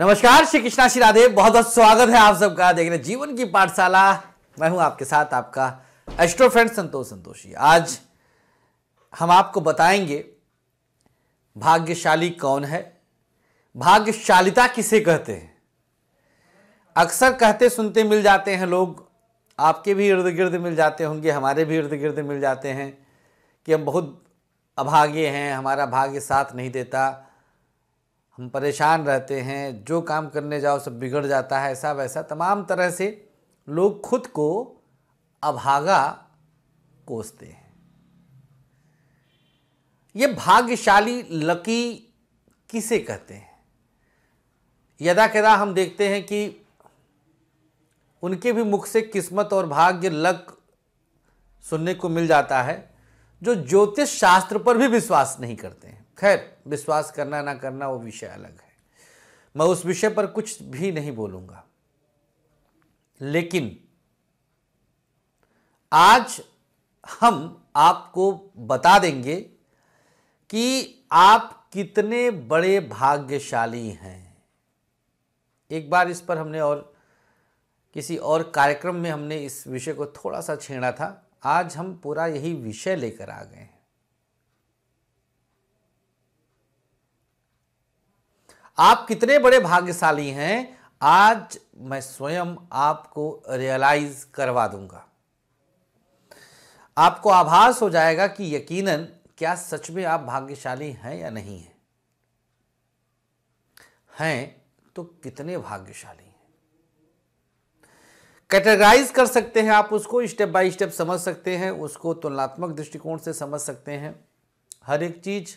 नमस्कार श्री कृष्णा श्री राधे बहुत बहुत स्वागत है आप सबका देख रहे जीवन की पाठशाला मैं हूं आपके साथ आपका एस्ट्रो फ्रेंड संतोष संतोषी आज हम आपको बताएंगे भाग्यशाली कौन है भाग्यशालिता किसे कहते हैं अक्सर कहते सुनते मिल जाते हैं लोग आपके भी इर्द गिर्द मिल जाते होंगे हमारे भी इर्द गिर्द मिल जाते हैं कि हम बहुत अभागे हैं हमारा भाग्य साथ नहीं देता हम परेशान रहते हैं जो काम करने जाओ सब बिगड़ जाता है ऐसा वैसा तमाम तरह से लोग खुद को अभागा कोसते हैं ये भाग्यशाली लकी किसे कहते हैं यदा कदा हम देखते हैं कि उनके भी मुख से किस्मत और भाग्य लक सुनने को मिल जाता है जो ज्योतिष शास्त्र पर भी विश्वास नहीं करते हैं खैर विश्वास करना ना करना वो विषय अलग है मैं उस विषय पर कुछ भी नहीं बोलूंगा लेकिन आज हम आपको बता देंगे कि आप कितने बड़े भाग्यशाली हैं एक बार इस पर हमने और किसी और कार्यक्रम में हमने इस विषय को थोड़ा सा छेड़ा था आज हम पूरा यही विषय लेकर आ गए हैं आप कितने बड़े भाग्यशाली हैं आज मैं स्वयं आपको रियलाइज करवा दूंगा आपको आभास हो जाएगा कि यकीनन क्या सच में आप भाग्यशाली हैं या नहीं हैं हैं तो कितने भाग्यशाली हैं कैटेगराइज कर सकते हैं आप उसको स्टेप बाय स्टेप समझ सकते हैं उसको तुलनात्मक दृष्टिकोण से समझ सकते हैं हर एक चीज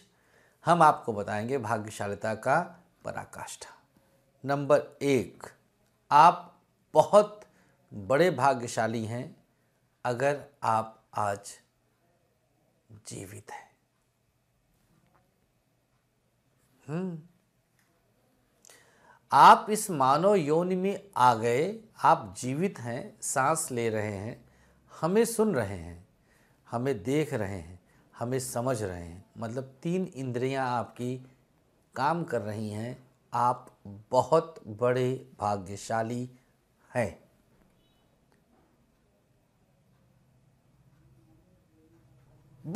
हम आपको बताएंगे भाग्यशालिता का पराकाष्ठा नंबर एक आप बहुत बड़े भाग्यशाली हैं अगर आप आज जीवित हैं हम्म। आप इस मानव योनि में आ गए आप जीवित हैं सांस ले रहे हैं हमें सुन रहे हैं हमें देख रहे हैं हमें समझ रहे हैं मतलब तीन इंद्रियां आपकी काम कर रही हैं आप बहुत बड़े भाग्यशाली हैं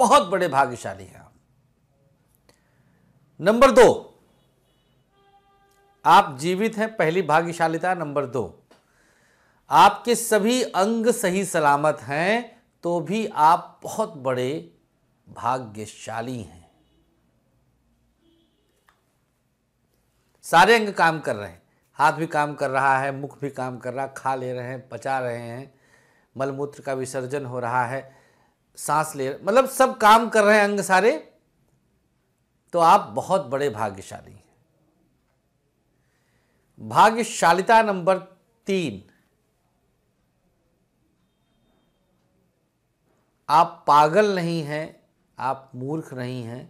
बहुत बड़े भाग्यशाली हैं आप नंबर दो आप जीवित हैं पहली भाग्यशालिता नंबर दो आपके सभी अंग सही सलामत हैं तो भी आप बहुत बड़े भाग्यशाली हैं सारे अंग काम कर रहे हैं हाथ भी काम कर रहा है मुख भी काम कर रहा खा ले रहे हैं पचा रहे हैं मलमूत्र का विसर्जन हो रहा है सांस ले मतलब सब काम कर रहे हैं अंग सारे तो आप बहुत बड़े भाग्यशाली हैं भाग्यशालिता नंबर तीन आप पागल नहीं हैं आप मूर्ख नहीं हैं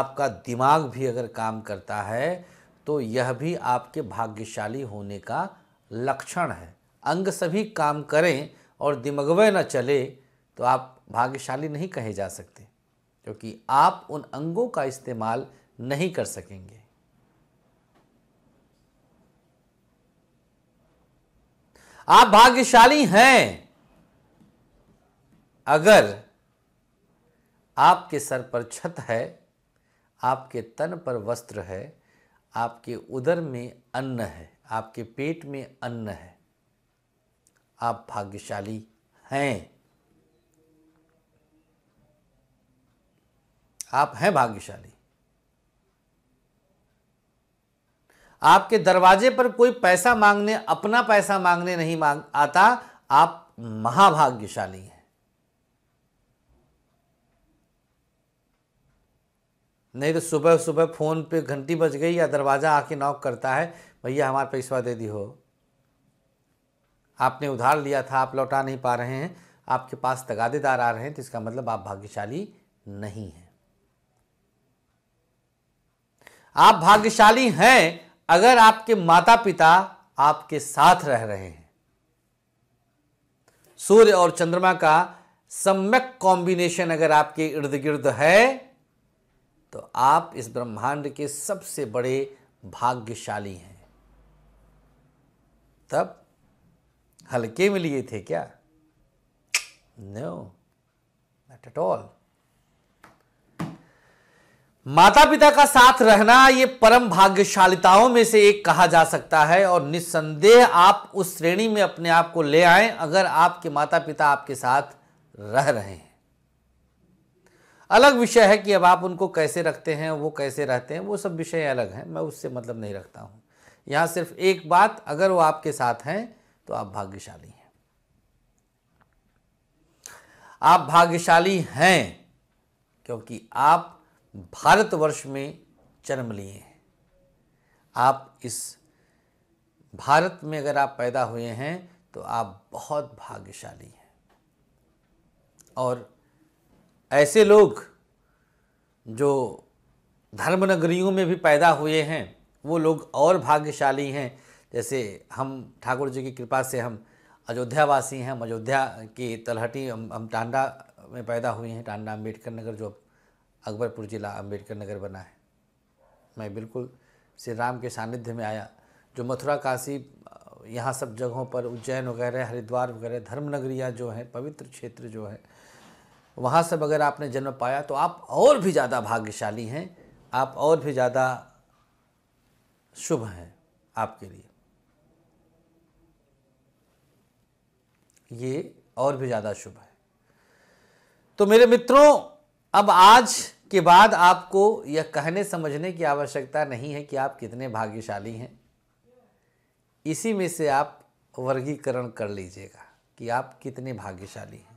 आपका दिमाग भी अगर काम करता है तो यह भी आपके भाग्यशाली होने का लक्षण है अंग सभी काम करें और दिमगवे न चले तो आप भाग्यशाली नहीं कहे जा सकते क्योंकि आप उन अंगों का इस्तेमाल नहीं कर सकेंगे आप भाग्यशाली हैं अगर आपके सर पर छत है आपके तन पर वस्त्र है आपके उदर में अन्न है आपके पेट में अन्न है आप भाग्यशाली हैं आप हैं भाग्यशाली आपके दरवाजे पर कोई पैसा मांगने अपना पैसा मांगने नहीं मांग आता आप महाभाग्यशाली हैं नहीं तो सुबह सुबह फ़ोन पे घंटी बज गई या दरवाज़ा आके नॉक करता है भैया हमारा पैसा दे दी हो आपने उधार लिया था आप लौटा नहीं पा रहे हैं आपके पास तगादेदार आ रहे हैं तो इसका मतलब आप भाग्यशाली नहीं हैं आप भाग्यशाली हैं अगर आपके माता पिता आपके साथ रह रहे हैं सूर्य और चंद्रमा का सम्यक कॉम्बिनेशन अगर आपके इर्द गिर्द है तो आप इस ब्रह्मांड के सबसे बड़े भाग्यशाली हैं तब हल्के में लिए थे क्या नो नॉट एट ऑल माता पिता का साथ रहना ये परम भाग्यशालिताओं में से एक कहा जा सकता है और निस्संदेह आप उस श्रेणी में अपने आप को ले आए अगर आपके माता पिता आपके साथ रह रहे हैं अलग विषय है कि अब आप उनको कैसे रखते हैं वो कैसे रहते हैं वो सब विषय अलग हैं मैं उससे मतलब नहीं रखता हूँ यहाँ सिर्फ एक बात अगर वो आपके साथ हैं तो आप भाग्यशाली हैं आप भाग्यशाली हैं क्योंकि आप भारतवर्ष में जन्म लिए हैं आप इस भारत में अगर आप पैदा हुए हैं तो आप बहुत भाग्यशाली हैं और ऐसे लोग जो धर्मनगरियों में भी पैदा हुए हैं वो लोग और भाग्यशाली हैं जैसे हम ठाकुर जी की कृपा से हम अयोध्या वासी हैं हम अयोध्या की तलहटी हम, हम टांडा में पैदा हुए हैं टांडा अम्बेडकर नगर जो अकबरपुर जिला अम्बेडकर नगर बना है मैं बिल्कुल श्री राम के सानिध्य में आया जो मथुरा काशी यहाँ सब जगहों पर उज्जैन वगैरह हरिद्वार वगैरह धर्मनगरियाँ जो हैं पवित्र क्षेत्र जो है वहाँ से अगर आपने जन्म पाया तो आप और भी ज़्यादा भाग्यशाली हैं आप और भी ज़्यादा शुभ हैं आपके लिए ये और भी ज़्यादा शुभ है तो मेरे मित्रों अब आज के बाद आपको यह कहने समझने की आवश्यकता नहीं है कि आप कितने भाग्यशाली हैं इसी में से आप वर्गीकरण कर लीजिएगा कि आप कितने भाग्यशाली हैं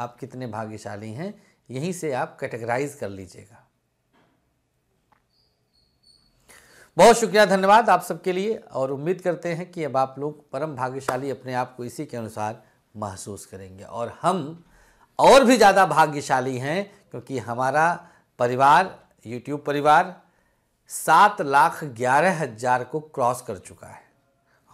आप कितने भाग्यशाली हैं यहीं से आप कैटेगराइज कर लीजिएगा बहुत शुक्रिया धन्यवाद आप सबके लिए और उम्मीद करते हैं कि अब आप लोग परम भाग्यशाली अपने आप को इसी के अनुसार महसूस करेंगे और हम और भी ज़्यादा भाग्यशाली हैं क्योंकि हमारा परिवार यूट्यूब परिवार सात लाख ग्यारह हज़ार को क्रॉस कर चुका है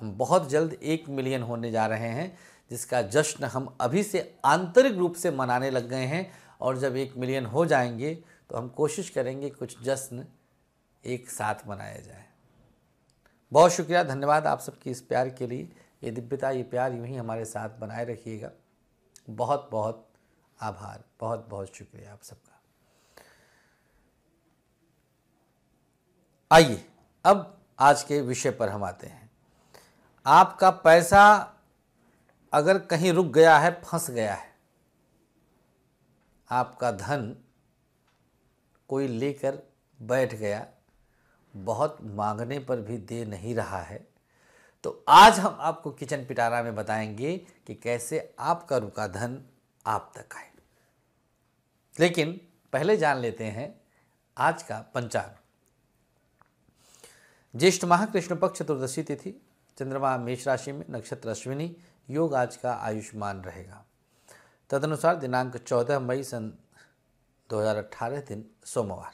हम बहुत जल्द एक मिलियन होने जा रहे हैं जिसका जश्न हम अभी से आंतरिक रूप से मनाने लग गए हैं और जब एक मिलियन हो जाएंगे तो हम कोशिश करेंगे कुछ जश्न एक साथ मनाया जाए बहुत शुक्रिया धन्यवाद आप सबकी इस प्यार के लिए ये दिव्यता ये प्यार यूँ ही हमारे साथ बनाए रखिएगा बहुत बहुत आभार बहुत बहुत शुक्रिया आप सबका आइए अब आज के विषय पर हम आते हैं आपका पैसा अगर कहीं रुक गया है फंस गया है आपका धन कोई लेकर बैठ गया बहुत मांगने पर भी दे नहीं रहा है तो आज हम आपको किचन पिटारा में बताएंगे कि कैसे आपका रुका धन आप तक आए लेकिन पहले जान लेते हैं आज का पंचांग ज्येष्ठ माह कृष्ण पक्ष चतुर्दशी तिथि चंद्रमा मेष राशि में नक्षत्र अश्विनी योग आज का आयुष्मान रहेगा तदनुसार दिनांक 14 मई सन 2018 दिन सोमवार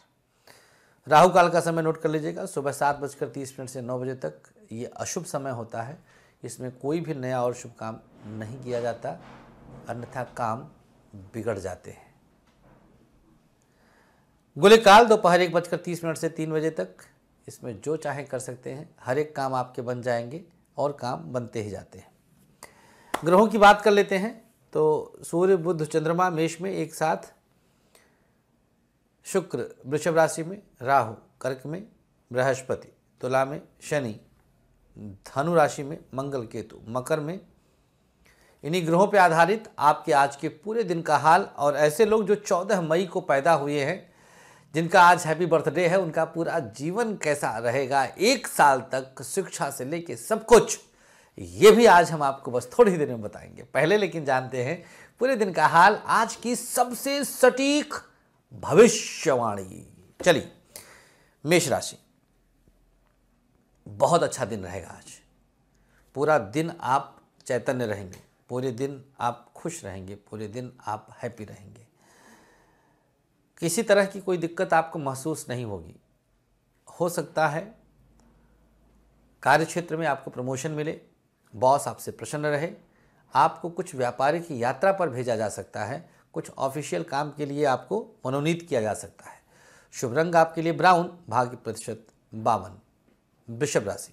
राहु काल का समय नोट कर लीजिएगा सुबह सात बजकर तीस मिनट से नौ बजे तक ये अशुभ समय होता है इसमें कोई भी नया और शुभ काम नहीं किया जाता अन्यथा काम बिगड़ जाते हैं काल दोपहर एक बजकर तीस मिनट से तीन बजे तक इसमें जो चाहे कर सकते हैं हर एक काम आपके बन जाएंगे और काम बनते ही जाते हैं ग्रहों की बात कर लेते हैं तो सूर्य बुद्ध चंद्रमा मेष में एक साथ शुक्र वृषभ राशि में राहु कर्क में बृहस्पति तुला में शनि धनु राशि में मंगल केतु मकर में इन्हीं ग्रहों पर आधारित आपके आज के पूरे दिन का हाल और ऐसे लोग जो 14 मई को पैदा हुए हैं जिनका आज हैप्पी बर्थडे है उनका पूरा जीवन कैसा रहेगा एक साल तक शिक्षा से लेके सब कुछ ये भी आज हम आपको बस थोड़ी देर में बताएंगे पहले लेकिन जानते हैं पूरे दिन का हाल आज की सबसे सटीक भविष्यवाणी चलिए मेष राशि बहुत अच्छा दिन रहेगा आज पूरा दिन आप चैतन्य रहेंगे पूरे दिन आप खुश रहेंगे पूरे दिन आप हैप्पी रहेंगे किसी तरह की कोई दिक्कत आपको महसूस नहीं होगी हो सकता है कार्य क्षेत्र में आपको प्रमोशन मिले बॉस आपसे प्रसन्न रहे आपको कुछ व्यापारिक यात्रा पर भेजा जा सकता है कुछ ऑफिशियल काम के लिए आपको मनोनीत किया जा सकता है शुभ रंग आपके लिए ब्राउन भाग्य प्रतिशत बावन वृषभ राशि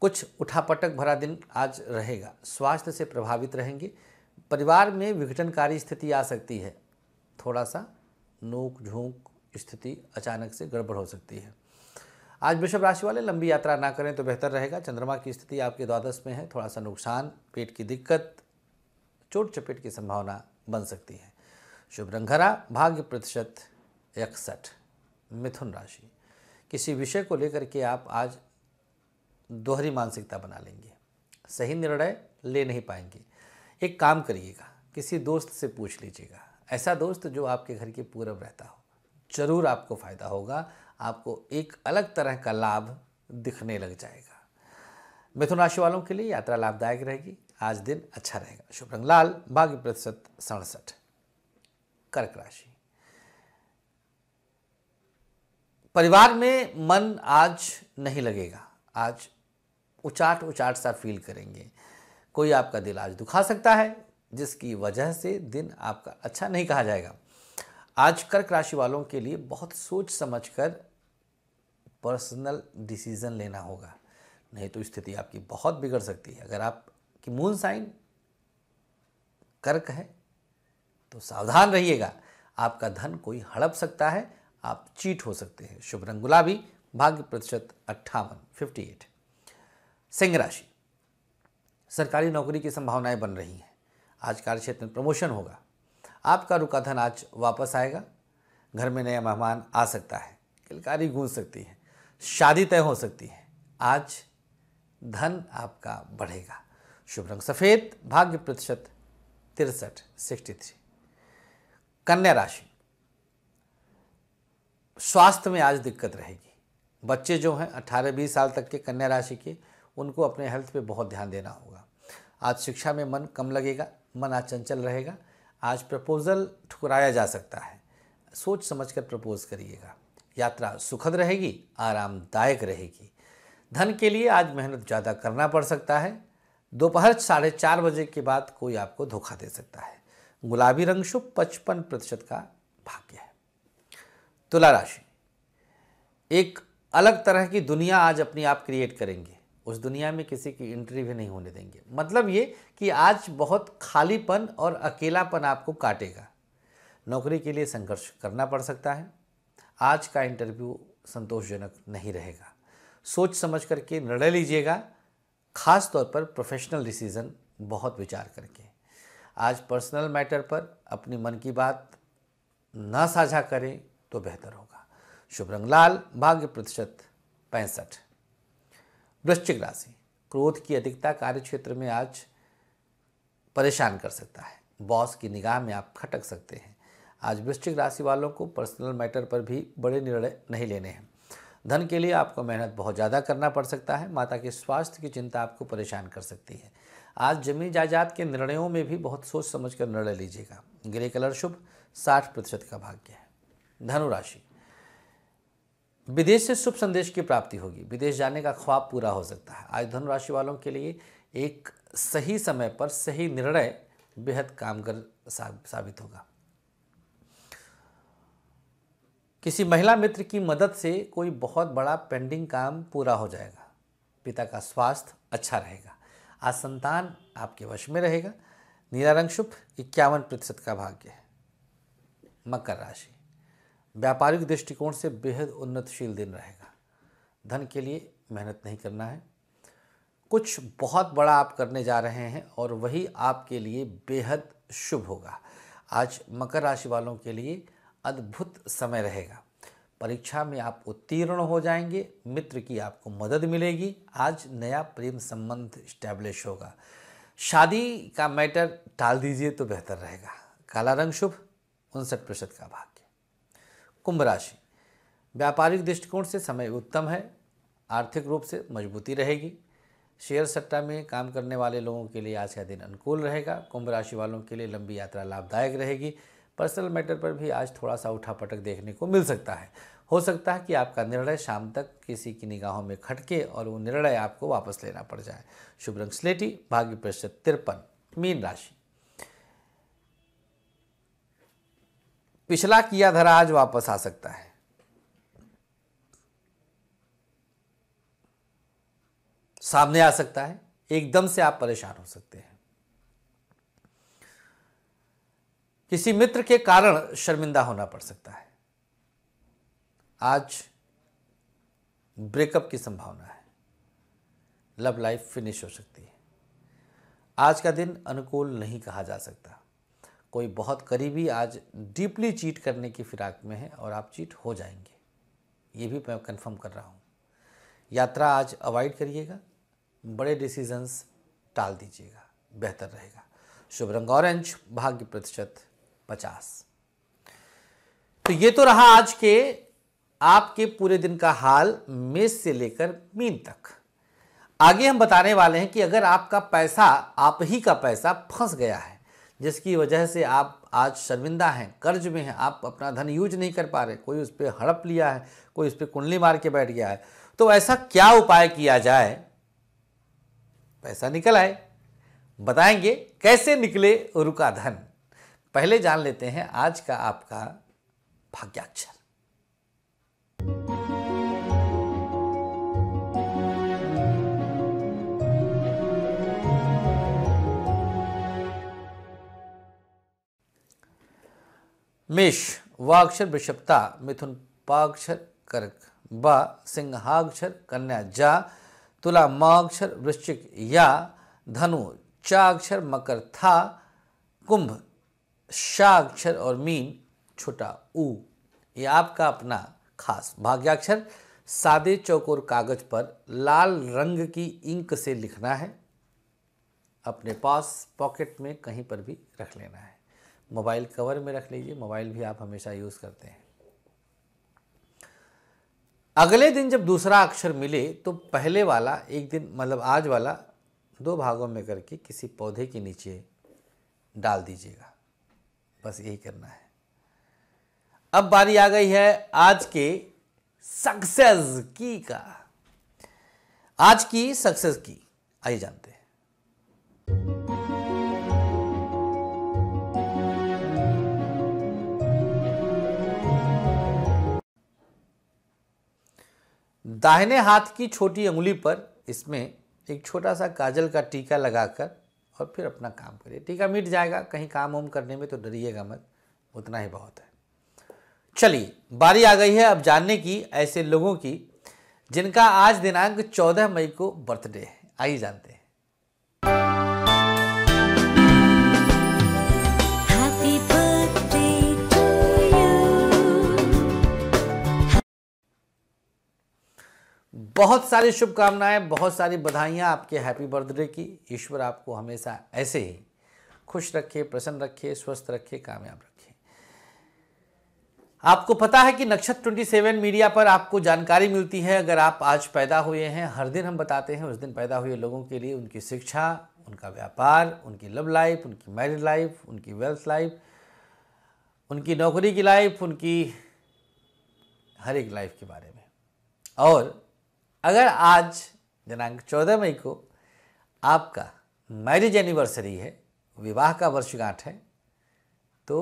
कुछ उठापटक भरा दिन आज रहेगा स्वास्थ्य से प्रभावित रहेंगे परिवार में विघटनकारी स्थिति आ सकती है थोड़ा सा नोक झोंक स्थिति अचानक से गड़बड़ हो सकती है आज वृषभ राशि वाले लंबी यात्रा ना करें तो बेहतर रहेगा चंद्रमा की स्थिति आपके द्वादश में है थोड़ा सा नुकसान पेट की दिक्कत चोट चपेट की संभावना बन सकती है शुभ रंगरा भाग्य प्रतिशत इकसठ मिथुन राशि किसी विषय को लेकर के आप आज दोहरी मानसिकता बना लेंगे सही निर्णय ले नहीं पाएंगे एक काम करिएगा किसी दोस्त से पूछ लीजिएगा ऐसा दोस्त जो आपके घर के पूरब रहता हो जरूर आपको फ़ायदा होगा आपको एक अलग तरह का लाभ दिखने लग जाएगा मिथुन राशि वालों के लिए यात्रा लाभदायक रहेगी आज दिन अच्छा रहेगा शुभ रंग लाल भाग्य प्रतिशत सड़सठ कर्क राशि परिवार में मन आज नहीं लगेगा आज उचाट उचाट सा फील करेंगे कोई आपका दिल आज दुखा सकता है जिसकी वजह से दिन आपका अच्छा नहीं कहा जाएगा आज कर्क राशि वालों के लिए बहुत सोच समझकर पर्सनल डिसीज़न लेना होगा नहीं तो स्थिति आपकी बहुत बिगड़ सकती है अगर आप की मून साइन कर्क है तो सावधान रहिएगा आपका धन कोई हड़प सकता है आप चीट हो सकते हैं शुभ रंग गुलाबी भाग्य प्रतिशत अट्ठावन फिफ्टी एट सिंह राशि सरकारी नौकरी की संभावनाएं बन रही हैं आज कार्यक्षेत्र में प्रमोशन होगा आपका रुका धन आज वापस आएगा घर में नया मेहमान आ सकता है किलकारी गूंज सकती है शादी तय हो सकती है आज धन आपका बढ़ेगा शुभ रंग सफ़ेद भाग्य प्रतिशत तिरसठ सिक्सटी थ्री कन्या राशि स्वास्थ्य में आज दिक्कत रहेगी बच्चे जो हैं अट्ठारह बीस साल तक के कन्या राशि के उनको अपने हेल्थ पे बहुत ध्यान देना होगा आज शिक्षा में मन कम लगेगा मन आज चंचल रहेगा आज प्रपोज़ल ठुकराया जा सकता है सोच समझकर प्रपोज़ करिएगा यात्रा सुखद रहेगी आरामदायक रहेगी धन के लिए आज मेहनत ज़्यादा करना पड़ सकता है दोपहर साढ़े चार बजे के बाद कोई आपको धोखा दे सकता है गुलाबी रंग शुभ पचपन प्रतिशत का भाग्य है तुला राशि एक अलग तरह की दुनिया आज अपनी आप क्रिएट करेंगे उस दुनिया में किसी की एंट्री भी नहीं होने देंगे मतलब ये कि आज बहुत खालीपन और अकेलापन आपको काटेगा नौकरी के लिए संघर्ष करना पड़ सकता है आज का इंटरव्यू संतोषजनक नहीं रहेगा सोच समझ करके निर्णय लीजिएगा खास तौर पर प्रोफेशनल डिसीज़न बहुत विचार करके आज पर्सनल मैटर पर अपनी मन की बात ना साझा करें तो बेहतर होगा शुभ रंग लाल भाग्य प्रतिशत पैंसठ वृश्चिक राशि क्रोध की अधिकता कार्य क्षेत्र में आज परेशान कर सकता है बॉस की निगाह में आप खटक सकते हैं आज वृश्चिक राशि वालों को पर्सनल मैटर पर भी बड़े निर्णय नहीं लेने हैं धन के लिए आपको मेहनत बहुत ज़्यादा करना पड़ सकता है माता के स्वास्थ्य की चिंता आपको परेशान कर सकती है आज जमीन जायदाद के निर्णयों में भी बहुत सोच समझ कर निर्णय लीजिएगा ग्रे कलर शुभ साठ प्रतिशत का भाग्य है धनुराशि विदेश से शुभ संदेश की प्राप्ति होगी विदेश जाने का ख्वाब पूरा हो सकता है आज धनुराशि वालों के लिए एक सही समय पर सही निर्णय बेहद कामगर साबित होगा किसी महिला मित्र की मदद से कोई बहुत बड़ा पेंडिंग काम पूरा हो जाएगा पिता का स्वास्थ्य अच्छा रहेगा आज संतान आपके वश में रहेगा नीला रंग शुभ इक्यावन प्रतिशत का भाग्य है मकर राशि व्यापारिक दृष्टिकोण से बेहद उन्नतशील दिन रहेगा धन के लिए मेहनत नहीं करना है कुछ बहुत बड़ा आप करने जा रहे हैं और वही आपके लिए बेहद शुभ होगा आज मकर राशि वालों के लिए अद्भुत समय रहेगा परीक्षा में आप उत्तीर्ण हो जाएंगे मित्र की आपको मदद मिलेगी आज नया प्रेम संबंध स्टैब्लिश होगा शादी का मैटर टाल दीजिए तो बेहतर रहेगा काला रंग शुभ उनसठ प्रतिशत का भाग्य कुंभ राशि व्यापारिक दृष्टिकोण से समय उत्तम है आर्थिक रूप से मजबूती रहेगी शेयर सट्टा में काम करने वाले लोगों के लिए आज का दिन अनुकूल रहेगा कुंभ राशि वालों के लिए लंबी यात्रा लाभदायक रहेगी पर्सनल मैटर पर भी आज थोड़ा सा उठा पटक देखने को मिल सकता है हो सकता है कि आपका निर्णय शाम तक किसी की निगाहों में खटके और वो निर्णय आपको वापस लेना पड़ जाए शुभ रंग स्लेटी भाग्य प्रतिशत तिरपन मीन राशि पिछला किया धरा आज वापस आ सकता है सामने आ सकता है एकदम से आप परेशान हो सकते हैं किसी मित्र के कारण शर्मिंदा होना पड़ सकता है आज ब्रेकअप की संभावना है लव लाइफ फिनिश हो सकती है आज का दिन अनुकूल नहीं कहा जा सकता कोई बहुत करीबी आज डीपली चीट करने की फिराक में है और आप चीट हो जाएंगे ये भी मैं कंफर्म कर रहा हूँ यात्रा आज अवॉइड करिएगा बड़े डिसीजंस टाल दीजिएगा बेहतर रहेगा शुभ रंग ऑरेंज भाग्य प्रतिशत पचास तो ये तो रहा आज के आपके पूरे दिन का हाल मेष से लेकर मीन तक आगे हम बताने वाले हैं कि अगर आपका पैसा आप ही का पैसा फंस गया है जिसकी वजह से आप आज शर्मिंदा हैं कर्ज में हैं आप अपना धन यूज नहीं कर पा रहे कोई उस पर हड़प लिया है कोई उस पर कुंडली मार के बैठ गया है तो ऐसा क्या उपाय किया जाए पैसा निकल आए बताएंगे कैसे निकले रुका धन पहले जान लेते हैं आज का आपका भाग्याक्षर मेष वाक्षर वृषभता मिथुन पाक्षर कर्क व सिंहाक्षर कन्या जा तुला माक्षर वृश्चिक या धनु चाक्षर मकर था कुंभ शा अक्षर और मीन छोटा ऊ ये आपका अपना खास भाग्याक्षर सादे चौक और कागज पर लाल रंग की इंक से लिखना है अपने पास पॉकेट में कहीं पर भी रख लेना है मोबाइल कवर में रख लीजिए मोबाइल भी आप हमेशा यूज़ करते हैं अगले दिन जब दूसरा अक्षर मिले तो पहले वाला एक दिन मतलब आज वाला दो भागों में करके किसी पौधे के नीचे डाल दीजिएगा बस यही करना है अब बारी आ गई है आज के सक्सेस की का आज की सक्सेस की आइए जानते हैं दाहिने हाथ की छोटी उंगली पर इसमें एक छोटा सा काजल का टीका लगाकर और फिर अपना काम करिए ठीक है मिट जाएगा कहीं काम उम करने में तो डरिएगा मत उतना ही बहुत है चलिए बारी आ गई है अब जानने की ऐसे लोगों की जिनका आज दिनांक 14 मई को बर्थडे है आइए जानते हैं बहुत सारी शुभकामनाएं बहुत सारी बधाइयां आपके हैप्पी बर्थडे की ईश्वर आपको हमेशा ऐसे ही खुश रखे प्रसन्न रखे स्वस्थ रखे कामयाब रखे आपको पता है कि नक्षत्र 27 मीडिया पर आपको जानकारी मिलती है अगर आप आज पैदा हुए हैं हर दिन हम बताते हैं उस दिन पैदा हुए लोगों के लिए उनकी शिक्षा उनका व्यापार उनकी लव लाइफ उनकी मैरिड लाइफ उनकी वेल्थ लाइफ उनकी नौकरी की लाइफ उनकी हर एक लाइफ के बारे में और अगर आज दिनांक चौदह मई को आपका मैरिज एनिवर्सरी है विवाह का वर्षगांठ है तो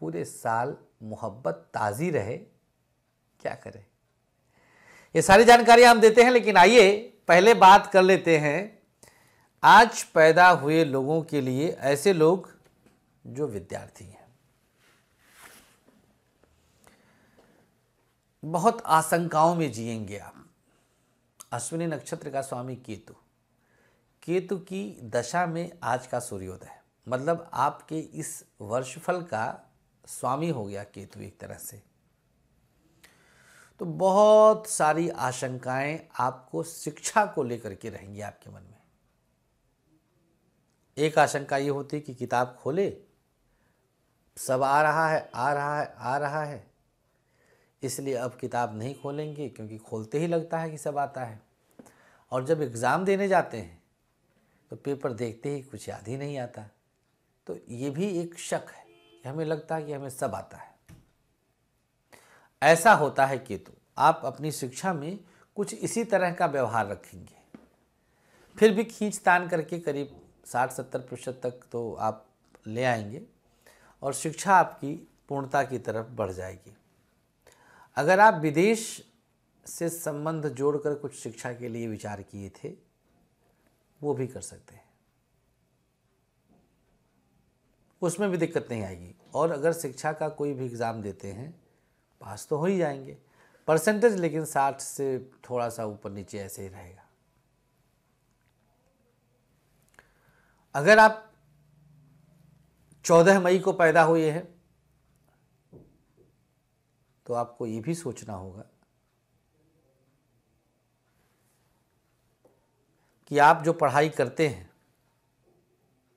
पूरे साल मोहब्बत ताज़ी रहे क्या करें ये सारी जानकारी हम देते हैं लेकिन आइए पहले बात कर लेते हैं आज पैदा हुए लोगों के लिए ऐसे लोग जो विद्यार्थी हैं बहुत आशंकाओं में जिएंगे आप अश्विनी नक्षत्र का स्वामी केतु केतु की दशा में आज का सूर्योदय मतलब आपके इस वर्षफल का स्वामी हो गया केतु एक तरह से तो बहुत सारी आशंकाएं आपको शिक्षा को लेकर के रहेंगी आपके मन में एक आशंका ये होती है कि किताब खोले सब आ रहा है आ रहा है आ रहा है इसलिए अब किताब नहीं खोलेंगे क्योंकि खोलते ही लगता है कि सब आता है और जब एग्ज़ाम देने जाते हैं तो पेपर देखते ही कुछ याद ही नहीं आता तो ये भी एक शक है कि हमें लगता है कि हमें सब आता है ऐसा होता है कि तो आप अपनी शिक्षा में कुछ इसी तरह का व्यवहार रखेंगे फिर भी खींच तान करके करीब साठ सत्तर प्रतिशत तक तो आप ले आएंगे और शिक्षा आपकी पूर्णता की तरफ बढ़ जाएगी अगर आप विदेश से संबंध जोड़कर कुछ शिक्षा के लिए विचार किए थे वो भी कर सकते हैं उसमें भी दिक्कत नहीं आएगी और अगर शिक्षा का कोई भी एग्ज़ाम देते हैं पास तो हो ही जाएंगे परसेंटेज लेकिन साठ से थोड़ा सा ऊपर नीचे ऐसे ही रहेगा अगर आप चौदह मई को पैदा हुए हैं तो आपको ये भी सोचना होगा कि आप जो पढ़ाई करते हैं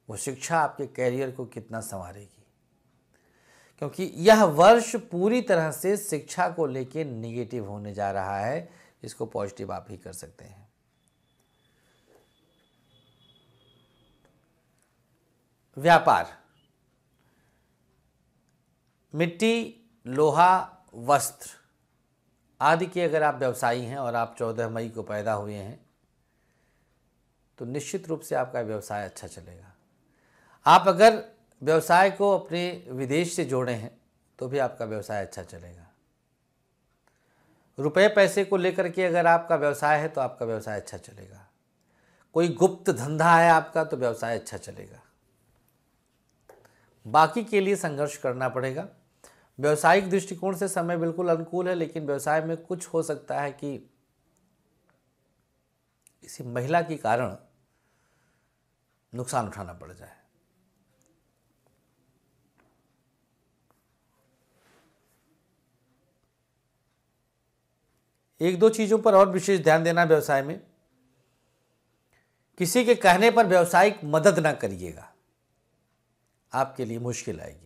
वो शिक्षा आपके कैरियर को कितना संवारेगी क्योंकि यह वर्ष पूरी तरह से शिक्षा को लेकर निगेटिव होने जा रहा है इसको पॉजिटिव आप ही कर सकते हैं व्यापार मिट्टी लोहा वस्त्र आदि के अगर आप व्यवसायी हैं और आप चौदह मई को पैदा हुए हैं तो निश्चित रूप से आपका व्यवसाय अच्छा चलेगा आप अगर व्यवसाय को अपने विदेश से जोड़े हैं तो भी आपका व्यवसाय अच्छा चलेगा रुपए पैसे को लेकर के अगर आपका व्यवसाय है तो आपका व्यवसाय अच्छा चलेगा कोई गुप्त धंधा है आपका तो व्यवसाय अच्छा चलेगा बाकी के लिए संघर्ष करना पड़ेगा व्यवसायिक दृष्टिकोण से समय बिल्कुल अनुकूल है लेकिन व्यवसाय में कुछ हो सकता है कि किसी महिला के कारण नुकसान उठाना पड़ जाए एक दो चीज़ों पर और विशेष ध्यान देना व्यवसाय में किसी के कहने पर व्यावसायिक मदद ना करिएगा आपके लिए मुश्किल आएगी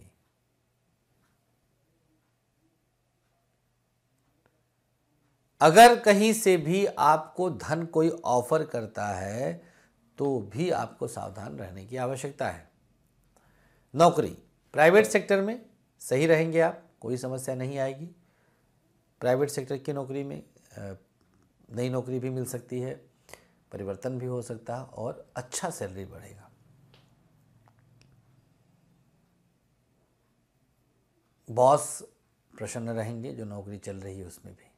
अगर कहीं से भी आपको धन कोई ऑफर करता है तो भी आपको सावधान रहने की आवश्यकता है नौकरी प्राइवेट सेक्टर में सही रहेंगे आप कोई समस्या नहीं आएगी प्राइवेट सेक्टर की नौकरी में नई नौकरी भी मिल सकती है परिवर्तन भी हो सकता है और अच्छा सैलरी बढ़ेगा बॉस प्रसन्न रहेंगे जो नौकरी चल रही है उसमें भी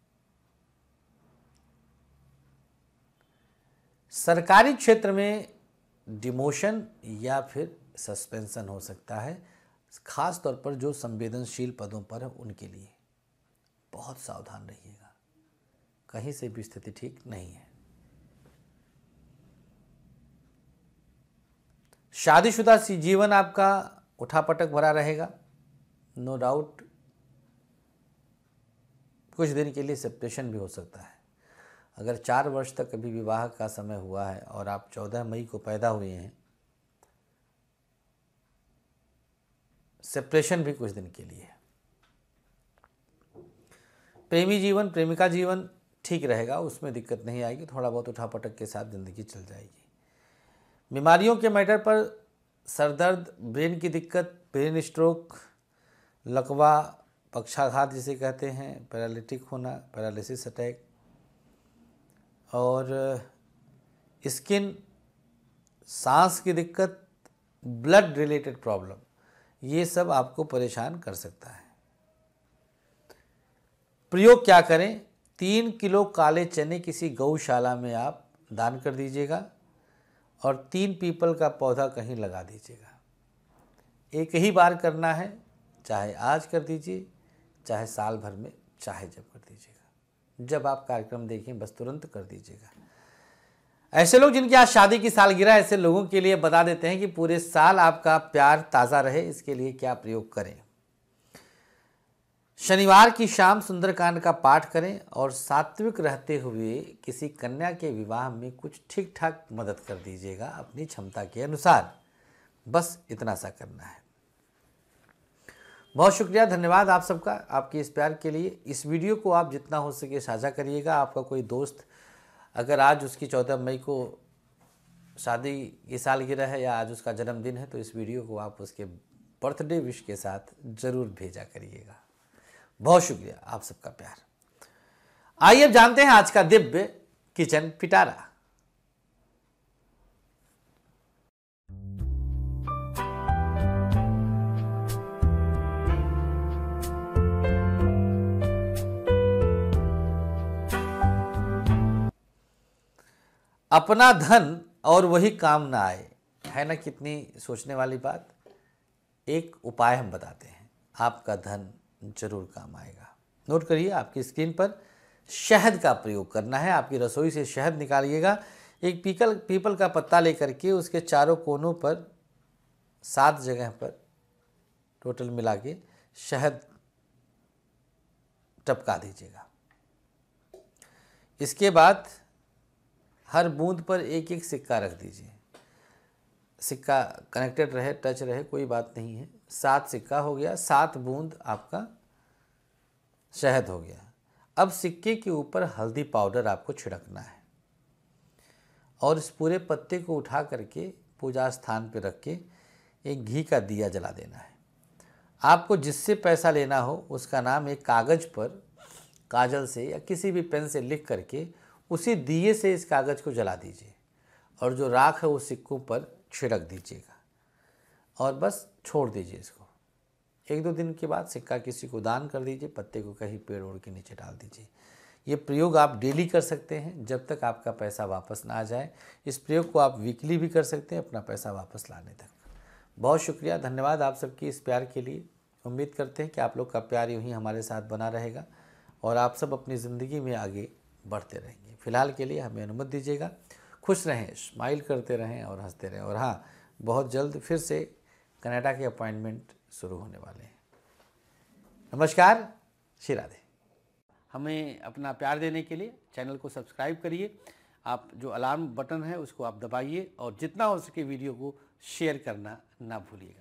सरकारी क्षेत्र में डिमोशन या फिर सस्पेंशन हो सकता है खास तौर पर जो संवेदनशील पदों पर है उनके लिए बहुत सावधान रहिएगा कहीं से भी स्थिति ठीक नहीं है शादीशुदा सी जीवन आपका उठापटक भरा रहेगा नो no डाउट कुछ दिन के लिए सेपरेशन भी हो सकता है अगर चार वर्ष तक अभी विवाह का समय हुआ है और आप चौदह मई को पैदा हुए हैं सेपरेशन भी कुछ दिन के लिए है प्रेमी जीवन प्रेमिका जीवन ठीक रहेगा उसमें दिक्कत नहीं आएगी थोड़ा बहुत उठापटक के साथ ज़िंदगी चल जाएगी बीमारियों के मैटर पर सरदर्द ब्रेन की दिक्कत ब्रेन स्ट्रोक लकवा पक्षाघात जिसे कहते हैं पैरालिटिक होना पैरालिसिस अटैक और स्किन सांस की दिक्कत ब्लड रिलेटेड प्रॉब्लम ये सब आपको परेशान कर सकता है प्रयोग क्या करें तीन किलो काले चने किसी गौशाला में आप दान कर दीजिएगा और तीन पीपल का पौधा कहीं लगा दीजिएगा एक ही बार करना है चाहे आज कर दीजिए चाहे साल भर में चाहे जब कर दीजिएगा जब आप कार्यक्रम देखें बस तुरंत कर दीजिएगा ऐसे लोग जिनकी आज शादी की सालगिरह ऐसे लोगों के लिए बता देते हैं कि पूरे साल आपका प्यार ताज़ा रहे इसके लिए क्या प्रयोग करें शनिवार की शाम सुंदरकांड का पाठ करें और सात्विक रहते हुए किसी कन्या के विवाह में कुछ ठीक ठाक मदद कर दीजिएगा अपनी क्षमता के अनुसार बस इतना सा करना है बहुत शुक्रिया धन्यवाद आप सबका आपके इस प्यार के लिए इस वीडियो को आप जितना हो सके साझा करिएगा आपका कोई दोस्त अगर आज उसकी चौदह मई को शादी की सालगिरह है या आज उसका जन्मदिन है तो इस वीडियो को आप उसके बर्थडे विश के साथ ज़रूर भेजा करिएगा बहुत शुक्रिया आप सबका प्यार आइए अब जानते हैं आज का दिव्य किचन पिटारा अपना धन और वही काम ना आए है ना कितनी सोचने वाली बात एक उपाय हम बताते हैं आपका धन जरूर काम आएगा नोट करिए आपकी स्क्रीन पर शहद का प्रयोग करना है आपकी रसोई से शहद निकालिएगा एक पीकल पीपल का पत्ता लेकर के उसके चारों कोनों पर सात जगह पर टोटल मिला के शहद टपका दीजिएगा इसके बाद हर बूंद पर एक एक सिक्का रख दीजिए सिक्का कनेक्टेड रहे टच रहे कोई बात नहीं है सात सिक्का हो गया सात बूंद आपका शहद हो गया अब सिक्के के ऊपर हल्दी पाउडर आपको छिड़कना है और इस पूरे पत्ते को उठा करके पूजा स्थान पर रख के एक घी का दिया जला देना है आपको जिससे पैसा लेना हो उसका नाम एक कागज़ पर काजल से या किसी भी पेन से लिख करके उसी दिए से इस कागज़ को जला दीजिए और जो राख है वो सिक्कों पर छिड़क दीजिएगा और बस छोड़ दीजिए इसको एक दो दिन के बाद सिक्का किसी को दान कर दीजिए पत्ते को कहीं पेड़ ओढ़ के नीचे डाल दीजिए ये प्रयोग आप डेली कर सकते हैं जब तक आपका पैसा वापस ना आ जाए इस प्रयोग को आप वीकली भी कर सकते हैं अपना पैसा वापस लाने तक बहुत शुक्रिया धन्यवाद आप सबकी इस प्यार के लिए उम्मीद करते हैं कि आप लोग का प्यार यूँ ही हमारे साथ बना रहेगा और आप सब अपनी ज़िंदगी में आगे बढ़ते रहेंगे फ़िलहाल के लिए हमें अनुमति दीजिएगा खुश रहें स्माइल करते रहें और हंसते रहें और हाँ बहुत जल्द फिर से कनाडा के अपॉइंटमेंट शुरू होने वाले हैं नमस्कार श्री राधे हमें अपना प्यार देने के लिए चैनल को सब्सक्राइब करिए आप जो अलार्म बटन है उसको आप दबाइए और जितना हो सके वीडियो को शेयर करना ना भूलिएगा